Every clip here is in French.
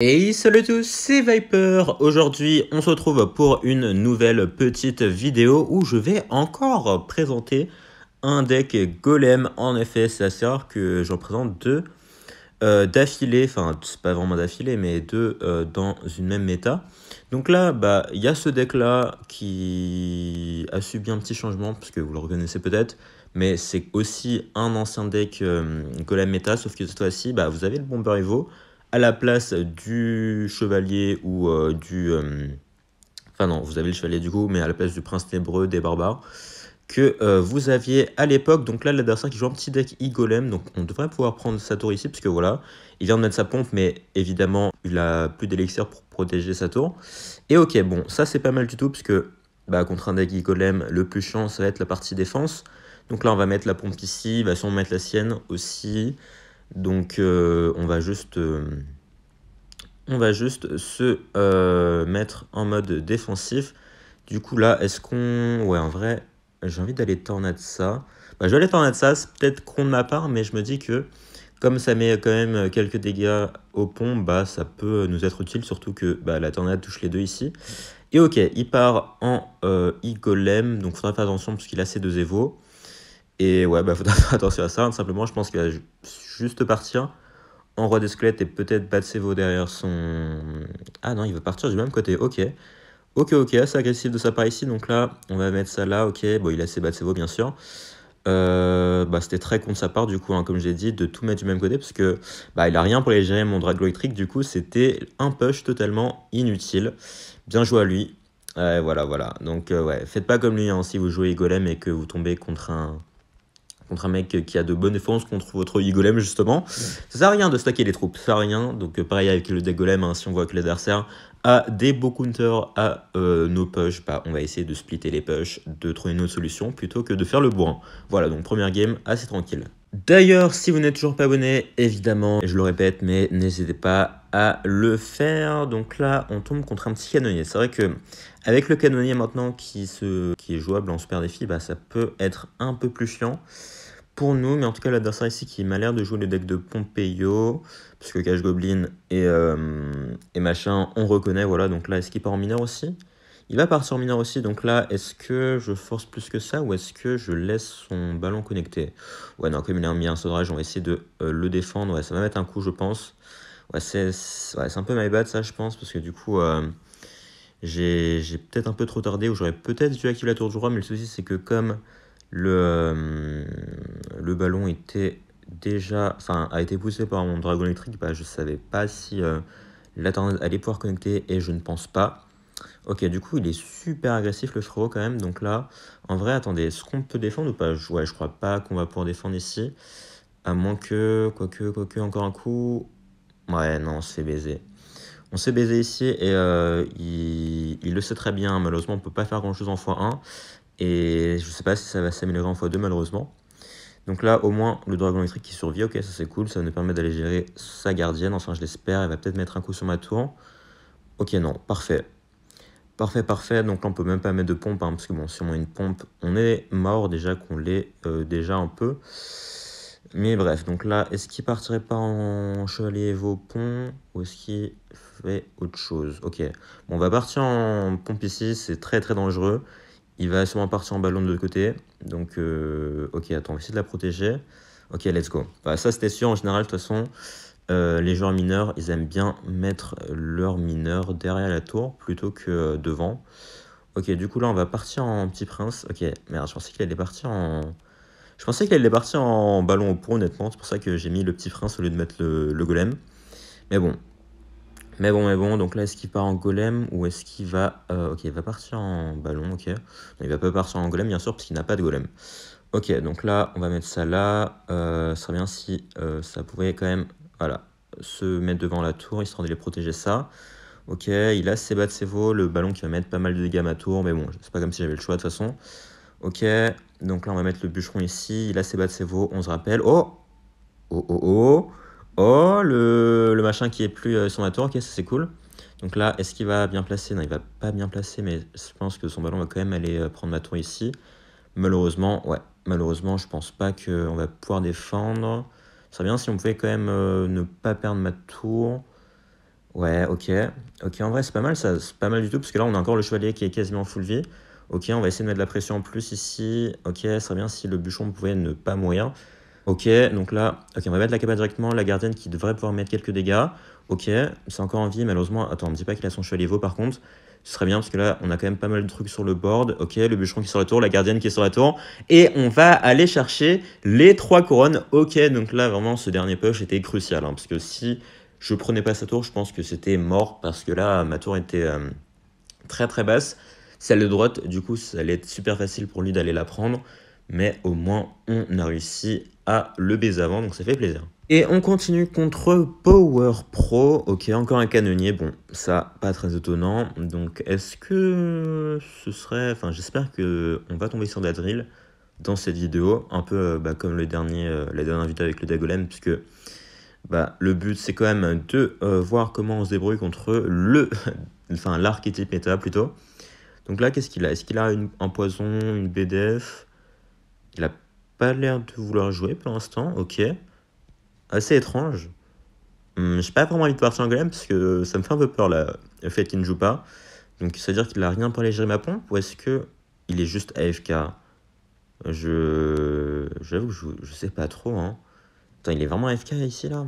Hey salut à tous, c'est Viper. Aujourd'hui, on se retrouve pour une nouvelle petite vidéo où je vais encore présenter un deck Golem. En effet, c'est assez rare que j'en présente deux euh, d'affilée, enfin c'est pas vraiment d'affilée, mais deux euh, dans une même méta. Donc là, bah il y a ce deck là qui a subi un petit changement, puisque vous le reconnaissez peut-être, mais c'est aussi un ancien deck euh, Golem méta, sauf que cette fois-ci, bah, vous avez le Bomber Evo à la place du chevalier ou euh, du... Euh, enfin non, vous avez le chevalier du coup, mais à la place du prince ténébreux des barbares que euh, vous aviez à l'époque. Donc là, l'adversaire qui joue un petit deck e donc on devrait pouvoir prendre sa tour ici, parce que voilà, il vient de mettre sa pompe, mais évidemment, il a plus d'élixir pour protéger sa tour. Et ok, bon, ça c'est pas mal du tout, parce que bah, contre un deck e le plus chiant, ça va être la partie défense. Donc là, on va mettre la pompe ici, va bah, sûrement mettre la sienne aussi. Donc euh, on va juste euh, on va juste se euh, mettre en mode défensif. Du coup, là, est-ce qu'on... Ouais, en vrai, j'ai envie d'aller tornade ça. Bah, je vais aller tornade ça, c'est peut-être con de ma part, mais je me dis que comme ça met quand même quelques dégâts au pont, bah, ça peut nous être utile, surtout que bah, la tornade touche les deux ici. Et ok, il part en euh, golem donc faudra faire attention parce qu'il a ses deux évos. Et ouais, bah, faut faire attention à ça. Simplement, je pense qu'il va juste partir en roi des squelettes et peut-être Batsevo derrière son. Ah non, il veut partir du même côté. Ok. Ok, ok, assez agressif de sa part ici. Donc là, on va mettre ça là. Ok, bon, il a ses Batsevo bien sûr. Euh, bah, c'était très contre sa part du coup, hein, comme j'ai dit, de tout mettre du même côté parce que bah, il a rien pour les gérer mon drag Du coup, c'était un push totalement inutile. Bien joué à lui. voilà, voilà. Donc euh, ouais, faites pas comme lui hein. si vous jouez golem et que vous tombez contre un contre un mec qui a de bonnes défenses, contre votre Golem justement. Ça sert à rien de stacker les troupes, ça sert à rien. Donc euh, pareil avec le deck Golem, hein, si on voit que l'adversaire a des beaux counters à euh, nos push, bah, on va essayer de splitter les push, de trouver une autre solution plutôt que de faire le bourrin. Voilà, donc première game assez tranquille. D'ailleurs, si vous n'êtes toujours pas abonné, évidemment, je le répète, mais n'hésitez pas à le faire. Donc là, on tombe contre un petit canonnier. C'est vrai que avec le canonnier maintenant qui, qui est jouable en super défi, bah, ça peut être un peu plus chiant pour nous, mais en tout cas l'adversaire ici qui m'a l'air de jouer le deck de Pompeyo, puisque cache Cash Goblin euh, et, machin, on reconnaît, voilà, donc là, est-ce qu'il part en mineur aussi Il va partir en mineur aussi, donc là, est-ce que je force plus que ça, ou est-ce que je laisse son ballon connecté Ouais, non, comme il a mis un rage on va essayer de euh, le défendre, ouais, ça va mettre un coup, je pense. Ouais, c'est ouais, un peu my bad, ça, je pense, parce que du coup... Euh, j'ai peut-être un peu trop tardé, ou j'aurais peut-être dû activer la tour du roi, mais le souci c'est que comme le, euh, le ballon était déjà, enfin, a été poussé par mon dragon électrique, bah, je ne savais pas si euh, allait pouvoir connecter et je ne pense pas. Ok, du coup, il est super agressif le frérot quand même. Donc là, en vrai, attendez, est-ce qu'on peut défendre ou pas Ouais, je crois pas qu'on va pouvoir défendre ici. À moins que, quoique, quoique, encore un coup. Ouais, non, on s'est baisé baiser. On s'est baisé ici et euh, il, il, le sait très bien. Malheureusement, on peut pas faire grand chose en x1. Et je sais pas si ça va s'améliorer en x2 malheureusement. Donc là, au moins, le dragon électrique qui survit, ok, ça c'est cool, ça nous permet d'aller gérer sa gardienne, enfin je l'espère, elle va peut-être mettre un coup sur ma tour. Ok, non, parfait. Parfait, parfait, donc là on peut même pas mettre de pompe, hein, parce que bon, si on met une pompe, on est mort déjà, qu'on l'est euh, déjà un peu. Mais bref, donc là, est-ce qu'il partirait pas en chevalier ponts ou est-ce qu'il fait autre chose Ok, bon, on va partir en pompe ici, c'est très très dangereux. Il va sûrement partir en ballon de l'autre côté. Donc, euh, ok, attends, on va essayer de la protéger. Ok, let's go. Bah, ça, c'était sûr. En général, de toute façon, euh, les joueurs mineurs, ils aiment bien mettre leur mineur derrière la tour plutôt que euh, devant. Ok, du coup, là, on va partir en petit prince. Ok, merde, je pensais qu'il allait partir en... Je pensais qu'il allait partir en ballon au pot, honnêtement. C'est pour ça que j'ai mis le petit prince au lieu de mettre le golem. Mais bon, mais bon, mais bon, donc là, est-ce qu'il part en golem ou est-ce qu'il va... Euh, ok, il va partir en ballon, ok. il va pas partir en golem, bien sûr, parce qu'il n'a pas de golem. Ok, donc là, on va mettre ça là. Euh, ce serait bien si euh, ça pouvait quand même voilà, se mettre devant la tour, histoire de les protéger ça. Ok, il a ses bas de ses veaux, le ballon qui va mettre pas mal de dégâts à ma tour, mais bon, c'est pas comme si j'avais le choix de toute façon. Ok, donc là, on va mettre le bûcheron ici. Il a ses bas de ses veaux, on se rappelle. Oh Oh, oh, oh Oh, le, machin qui est plus euh, sur ma tour, ok, ça c'est cool. Donc là, est-ce qu'il va bien placer Non, il va pas bien placer, mais je pense que son ballon va quand même aller euh, prendre ma tour ici. Malheureusement, ouais, malheureusement, je pense pas qu'on va pouvoir défendre. Ça serait bien si on pouvait quand même euh, ne pas perdre ma tour. Ouais, ok. Ok, en vrai, c'est pas mal, ça. C'est pas mal du tout, parce que là, on a encore le chevalier qui est quasiment full vie. Ok, on va essayer de mettre de la pression en plus ici. Ok, ce serait bien si le bûchon pouvait ne pas mourir. Ok, donc là, ok, on va mettre la capa directement, la gardienne qui devrait pouvoir mettre quelques dégâts. Ok, c'est encore en vie, malheureusement. Attends, on me dit pas qu'il a son chevalier par contre. Ce serait bien parce que là, on a quand même pas mal de trucs sur le board. Ok, le bûcheron qui est sur la tour, la gardienne qui est sur la tour. Et on va aller chercher les trois couronnes. Ok, donc là, vraiment, ce dernier push était crucial. Hein, parce que si je prenais pas sa tour, je pense que c'était mort. Parce que là, ma tour était euh, très très basse. Celle de droite, du coup, ça allait être super facile pour lui d'aller la prendre mais au moins on a réussi à le baiser avant, donc ça fait plaisir. Et on continue contre Power Pro. Ok, encore un canonnier. Bon, ça, pas très étonnant. Donc, est-ce que ce serait. Enfin, j'espère qu'on va tomber sur Dadril dans cette vidéo. Un peu euh, bah, comme le dernier, euh, la dernière vidéo avec le Dagolem, puisque bah, le but c'est quand même de euh, voir comment on se débrouille contre le. enfin, l'archétype méta plutôt. Donc là, qu'est-ce qu'il a Est-ce qu'il a un poison, une BDF il a pas l'air de vouloir jouer pour l'instant, ok. Assez étrange. Je hmm, J'ai pas vraiment envie de partir en Golem parce que ça me fait un peu peur là, le fait qu'il ne joue pas. Donc ça veut dire qu'il a rien pour aller gérer ma pompe ou est-ce que il est juste AFK Je. J'avoue, je... je sais pas trop. Hein. Attends, il est vraiment AFK ici là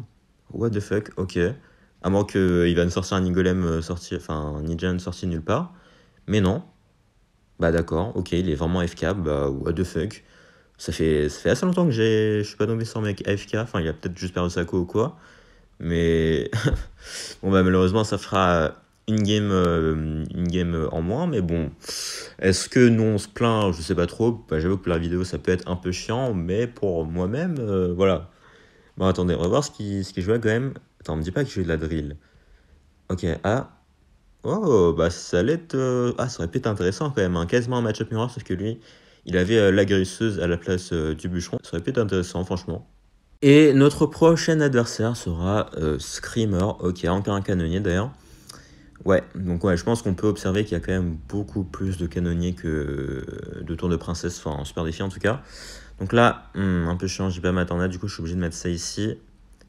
What the fuck Ok. À moins qu'il euh, va nous sortir un Nigolem euh, sorti, enfin un Nijan sorti nulle part. Mais non. Bah d'accord, ok, il est vraiment AFK, bah what the fuck ça fait, ça fait assez longtemps que je suis pas tombé sur mec AFK. Enfin, il a peut-être juste perdu sa co ou quoi. Mais bon, bah, malheureusement, ça fera une game, une euh, game en moins. Mais bon, est-ce que nous on se plaint Je sais pas trop. Bah, J'avoue que pour la vidéo, ça peut être un peu chiant. Mais pour moi-même, euh, voilà. Bon, attendez, on va voir ce qu'il ce qui joue quand même. Attends, me dis pas que joue de la drill. Ok, ah. Oh, bah ça allait être. Euh, ah, ça aurait pu être intéressant quand même. Hein. Quasiment un match-up miroir, sauf que lui, il avait euh, la Grisseuse à la place euh, du bûcheron. Ça aurait pu être intéressant, franchement. Et notre prochain adversaire sera euh, Screamer, ok a encore un canonnier d'ailleurs. Ouais, donc ouais, je pense qu'on peut observer qu'il y a quand même beaucoup plus de canonniers que de tours de princesse, enfin en super défi en tout cas. Donc là, hmm, un peu chiant, j'ai pas Tornade. du coup je suis obligé de mettre ça ici.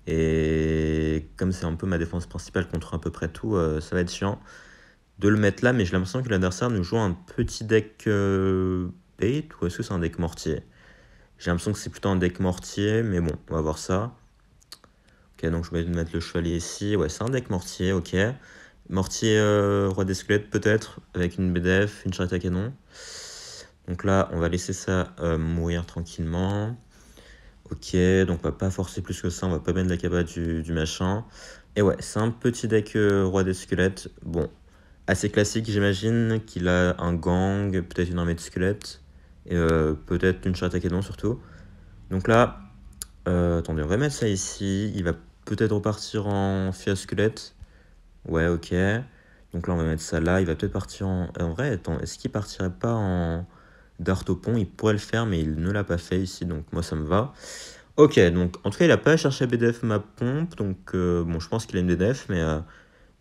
Et comme c'est un peu ma défense principale contre à peu près tout, ça va être chiant de le mettre là, mais j'ai l'impression que l'adversaire nous joue un petit deck ou est-ce que c'est un deck mortier J'ai l'impression que c'est plutôt un deck mortier, mais bon, on va voir ça. Ok, donc je vais mettre le chevalier ici. Ouais, c'est un deck mortier, ok. Mortier euh, roi des squelettes peut-être, avec une BDF, une charrette à canon. Donc là, on va laisser ça euh, mourir tranquillement. Ok, donc on va pas forcer plus que ça, on va pas mettre la cabane du, du machin. Et ouais, c'est un petit deck euh, roi des squelettes. Bon, assez classique j'imagine, qu'il a un gang, peut-être une armée de squelettes et euh, peut-être une charte canon surtout. Donc là, euh, attendez, on va mettre ça ici. Il va peut-être repartir en fiasculette. Ouais, ok. Donc là, on va mettre ça là. Il va peut-être partir en... Euh, en vrai, attends, est-ce qu'il partirait pas en dart au pont Il pourrait le faire, mais il ne l'a pas fait ici, donc moi, ça me va. Ok, donc en tout cas, il n'a pas cherché BDF ma pompe. Donc bon, je pense qu'il a une BDF, mais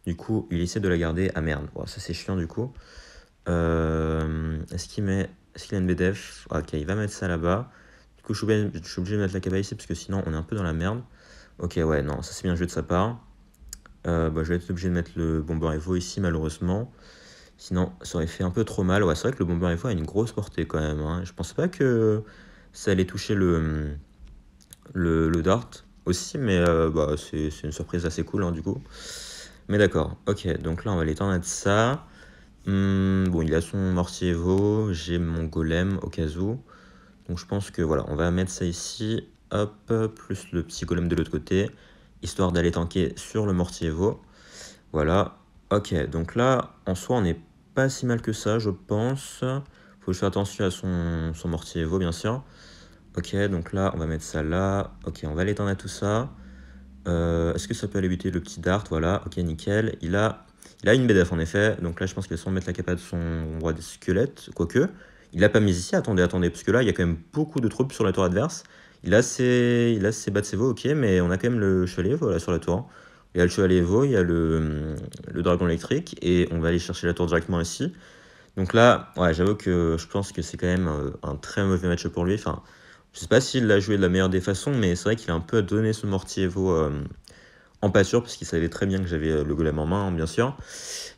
du coup, il essaie de la garder. Ah merde, ça c'est chiant du coup. est-ce qu'il met est-ce qu'il a une BDF, ok, il va mettre ça là-bas. Du coup, je suis, obligé, de mettre la cavale ici parce que sinon on est un peu dans la merde. Ok, ouais, non, ça c'est bien joué de sa part. Euh, bah, je vais être obligé de mettre le bomber Evo ici, malheureusement. Sinon, ça aurait fait un peu trop mal. Ouais, c'est vrai que le bomber Evo a une grosse portée quand même. Hein. Je pense pas que ça allait toucher le, le, le dart aussi, mais euh, bah, c'est une surprise assez cool hein, du coup. Mais d'accord, ok, donc là on va l'étendre à ça. Hmm, bon, il a son mortier Evo j'ai mon golem au cas où. Donc je pense que voilà, on va mettre ça ici, hop, plus le petit golem de l'autre côté, histoire d'aller tanker sur le mortier Evo Voilà, ok, donc là, en soi, on n'est pas si mal que ça, je pense. Faut faire attention à son, mortier Evo bien sûr. Ok, donc là, on va mettre ça là. Ok, on va l'étendre à tout ça. Euh, est-ce que ça peut aller buter le petit dart Voilà, ok, nickel. Il a il a une BDF en effet, donc là je pense qu'il va sans mettre la capa de son roi des squelettes, quoique. Il l'a pas mis ici, attendez, attendez, parce que là il y a quand même beaucoup de troupes sur la tour adverse. Il a ses, il a ses ok, mais on a quand même le chevalier voilà, sur la tour. Il y a le chevalier Evo, il y a le, dragon électrique, et on va aller chercher la tour directement ici. Donc là, ouais, j'avoue que je pense que c'est quand même euh, un, très mauvais match pour lui. Enfin, je sais pas s'il l'a joué de la meilleure des façons, mais c'est vrai qu'il a un peu donné ce mortier Evo... Euh, en sûr, parce qu'il savait très bien que j'avais euh, le golem en main, hein, bien sûr.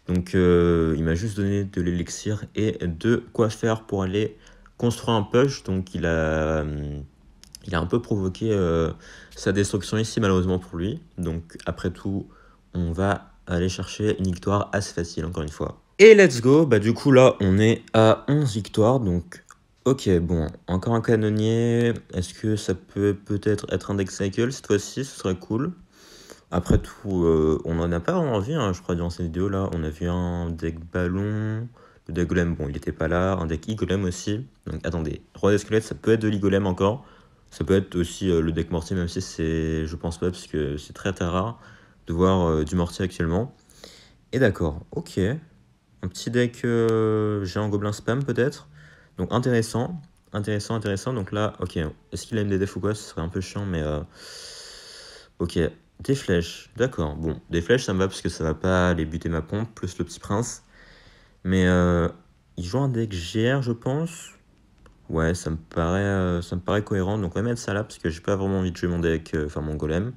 Donc euh, il m'a juste donné de l'élixir et de quoi faire pour aller construire un push. Donc il a, euh, il a un peu provoqué sa destruction ici, malheureusement pour lui. Donc après tout, on va aller chercher une victoire assez facile, encore une fois. Et let's go, bah du coup là on est à 11 victoires, donc ok bon, encore un canonnier, est-ce que ça peut peut-être être un deck cycle cette fois-ci, ce serait cool. Après tout, euh, on n'en a pas envie, hein, je crois, dans cette vidéo-là. On a vu un deck ballon, le deck golem, bon, il n'était pas là, un deck e aussi. Donc attendez, roi des squelettes, ça peut être de l'igolem encore. Ça peut être aussi euh, le deck mortier, même si c'est, je pense pas, parce que c'est très très rare de voir euh, du mortier actuellement. Et d'accord, ok. Un petit deck géant gobelin spam peut-être. Donc intéressant, intéressant, intéressant. Donc là, ok, est-ce qu'il a une des ou quoi Ce serait un peu chiant, mais... Ok, des flèches, d'accord. Bon, des flèches, ça me va parce que ça va pas aller buter ma pompe, plus le petit prince. Mais euh, il joue un deck GR, je pense. Ouais, ça me paraît, euh, ça me paraît cohérent. Donc, on va mettre ça là parce que j'ai pas vraiment envie de jouer mon deck, euh, enfin mon golem.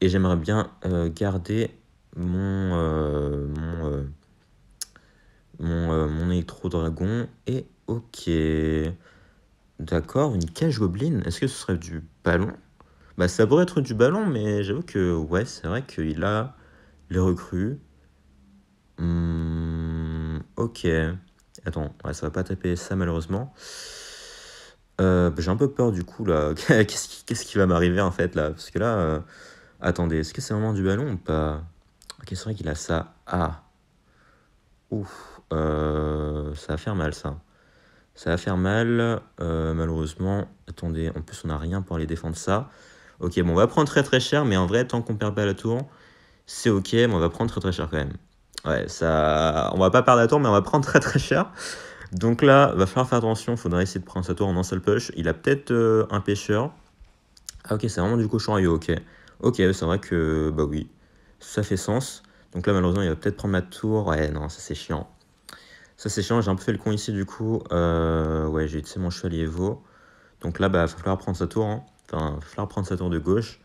Et j'aimerais bien garder mon, mon, mon, électro-dragon. Et ok. D'accord, une cage gobeline. Est-ce que ce serait du ballon bah, ça pourrait être du ballon, mais j'avoue que ouais, c'est vrai qu'il a les recrues. Hmm, ok. Attends, ouais, ça va pas taper ça malheureusement. Euh, bah, j'ai un peu peur du coup là. Qu'est-ce qui, va m'arriver en fait là Parce que là, euh, attendez, est-ce que c'est vraiment du ballon ou pas Ok, c'est vrai qu'il a ça. Ah. Ouf. Euh, ça va faire mal ça. Ça va faire mal, malheureusement. Attendez, en plus on n'a rien pour aller défendre ça ok, bon, on va prendre très très cher, mais en vrai, tant qu'on perd pas la tour, c'est ok, mais on va prendre très très cher quand même. Ouais, ça, on va pas perdre la tour, mais on va prendre très très cher. Donc là, va falloir faire attention, il faudra essayer de prendre sa tour en un seul push. Il a peut-être euh, un pêcheur. Ah ok, c'est vraiment du cochon à ok. Ok, c'est vrai que, bah oui, ça fait sens. Donc là, malheureusement, il va peut-être prendre ma tour. Ouais, non, ça c'est chiant. Ça c'est chiant, j'ai un peu fait le con ici du coup. Euh, ouais, j'ai utilisé mon chevalier veau. Donc là, bah, va falloir prendre sa tour. Hein. Enfin, falloir prendre sa tour de gauche.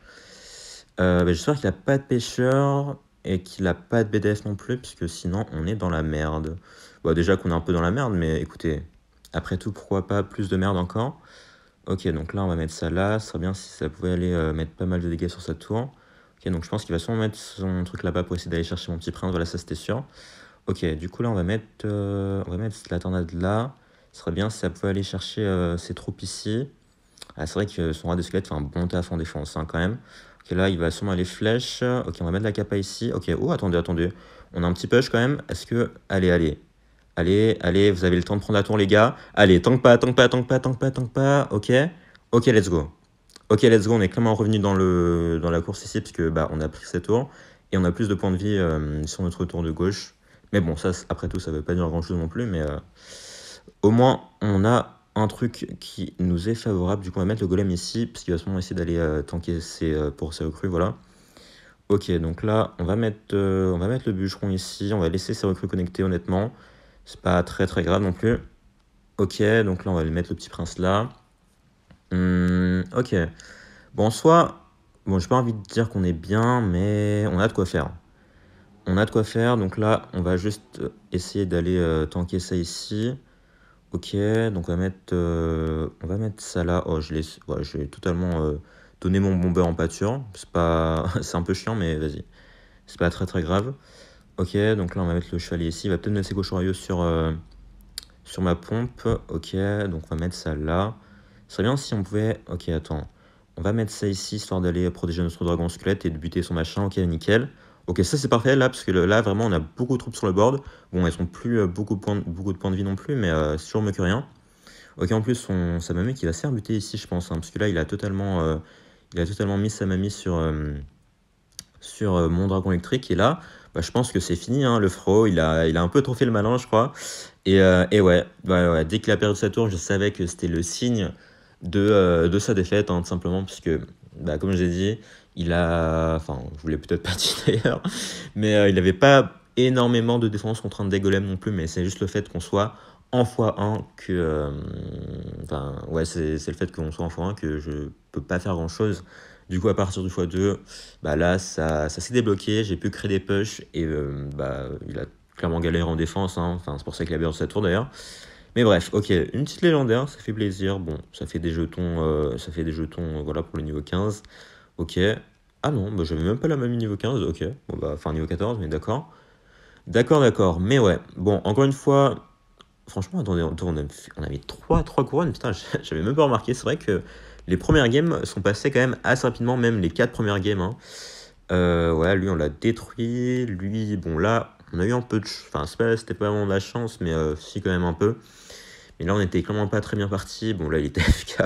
Euh, ben, j'espère qu'il n'a pas de pêcheur et qu'il n'a pas de BDF non plus, puisque sinon on est dans la merde. Bon déjà qu'on est un peu dans la merde, mais écoutez, après tout, pourquoi pas plus de merde encore Ok, donc là on va mettre ça là. Ce serait bien si ça pouvait aller euh, mettre pas mal de dégâts sur sa tour. Ok, donc je pense qu'il va sûrement mettre son truc là-bas pour essayer d'aller chercher mon petit prince. Voilà, ça c'était sûr. Ok, du coup là on va mettre, euh, on va mettre la tornade là. Ce serait bien si ça pouvait aller chercher ses troupes ici. Ah, c'est vrai que son rat de squelette fait un bon taf en défense hein, quand même. Ok, là, il va sûrement aller flèche. Ok, on va mettre la capa ici. Ok, oh, attendez, attendez. On a un petit push quand même. Est-ce que. Allez, allez. Allez, allez, vous avez le temps de prendre la tour, les gars. Allez, tank pas, tank pas, tank pas, tank pas, tank pas. Ok. Ok, let's go. Ok, let's go. On est clairement revenu dans, le, dans la course ici, parce bah, on a pris cette tour Et on a plus de points de vie euh, sur notre tour de gauche. Mais bon, ça, après tout, ça veut pas dire grand chose non plus. Mais euh, au moins, on a un truc qui nous est favorable. Du coup, on va mettre le golem ici, parce qu'il va sûrement essayer d'aller euh, tanker euh, pour ses recrues, voilà. Ok, donc là, on va, mettre, euh, on va mettre le bûcheron ici. On va laisser ses recrues connectées, honnêtement. C'est pas très très grave non plus. Ok, donc là, on va lui mettre le petit prince là. Hmm, ok. Bon, en soit bon, j'ai pas envie de dire qu'on est bien, mais on a de quoi faire. On a de quoi faire, donc là, on va juste essayer d'aller tanker ça ici. Ok, donc on va mettre, euh, on va mettre ça là. Oh, je l'ai totalement euh, donné mon bomber en pâture. C'est un peu chiant, mais vas-y. C'est pas très très grave. Ok, donc là on va mettre le chevalier ici. Il va peut-être mettre ses cochons sur, euh, sur ma pompe. Ok, donc on va mettre ça là. Ce serait bien si on pouvait... Ok, attends. On va mettre ça ici, histoire d'aller protéger notre dragon squelette et de buter son machin. Ok, nickel. Ok, ça c'est parfait là, parce que là vraiment on a beaucoup de troupes sur le board. Bon, elles sont plus euh, beaucoup, de points de, beaucoup de points de vie non plus, mais euh, c'est toujours mieux que rien. Ok, en plus, on, mamie qui va se faire buter ici, je pense, hein, parce que là il a totalement, euh, il a totalement mis sa sur, euh, sur mon dragon électrique. Et là, bah, je pense que c'est fini, hein, le Fro, il a, il a un peu trop fait le malin, je crois. Et, et ouais, bah, dès qu'il a perdu sa tour, je savais que c'était le signe de, de sa défaite, hein, tout simplement, parce que, bah, comme je l'ai dit, il a. Enfin, je voulais peut-être partir d'ailleurs, mais euh, il n'avait pas énormément de défense contre un golems non plus, mais c'est juste le fait qu'on soit en x1 que. Euh, enfin, ouais, c'est le fait qu'on soit en x1 que je peux pas faire grand chose. Du coup, à partir du x2, bah là, ça, ça s'est débloqué, j'ai pu créer des pushs et euh, bah, il a clairement galère en défense. Hein. Enfin, c'est pour ça qu'il a perdu sa tour d'ailleurs. Mais bref, ok, une petite légendaire, ça fait plaisir. Bon, ça fait des jetons, ça fait des jetons, voilà, pour le niveau 15. Ok. Ah non, bah, j'avais même pas la même niveau 15. Ok. Bon, bah, enfin, niveau 14, mais d'accord. D'accord, d'accord. Mais ouais. Bon, encore une fois, franchement, attendez, on a, on mis 3, couronnes. Putain, j'avais même pas remarqué. C'est vrai que les premières games sont passées quand même assez rapidement, même les 4 premières games. Hein. Euh, ouais, lui, on l'a détruit. Lui, bon, là, on a eu un peu de. Enfin, c'était pas vraiment de la chance, mais euh, si, quand même un peu. Et là, on était clairement pas très bien parti. Bon, là, il était FK.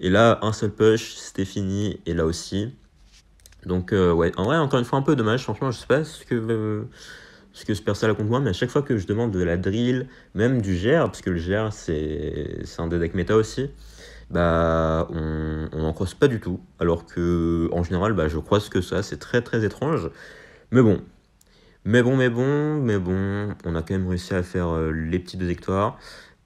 Et là, un seul push, c'était fini. Et là aussi. Donc, euh, ouais, en vrai, encore une fois, un peu dommage. Franchement, je sais pas ce que, ce que ce perso-là contre moi, mais à chaque fois que je demande de la drill, même du GR, parce que le GR, c'est un des méta aussi, bah, on n'en croise pas du tout. Alors que, en général, bah, je croise que ça. C'est très, très étrange. Mais bon. Mais bon, mais bon, mais bon, on a quand même réussi à faire euh, les petites deux victoires.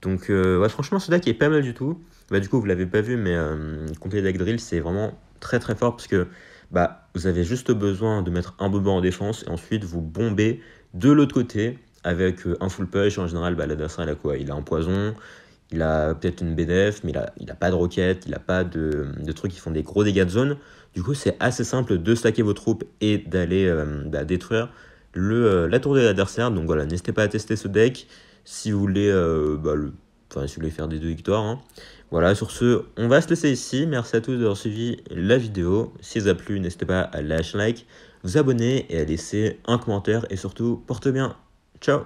Donc euh, franchement ce deck est pas mal du tout. Bah, du coup vous l'avez pas vu mais les euh, deck drill c'est vraiment très très fort parce que bah, vous avez juste besoin de mettre un bobo en défense et ensuite vous bombez de l'autre côté avec euh, un full push. En général, bah, l'adversaire, il a quoi Il a un poison, il a peut-être une BDF, mais il n'a a pas de roquette, il n'a pas de, trucs qui font des gros dégâts de zone. Du coup, c'est assez simple de stacker vos troupes et d'aller bah, détruire le, la tour de l'adversaire. Donc voilà, n'hésitez pas à tester ce deck si vous voulez, euh, bah, le, enfin, faire des deux victoires. Hein. Voilà, sur ce, on va se laisser ici. Merci à tous d'avoir suivi la vidéo. Si ça a plu, n'hésitez pas à lâcher un like, vous abonner et à laisser un commentaire. Et surtout, porte bien. Ciao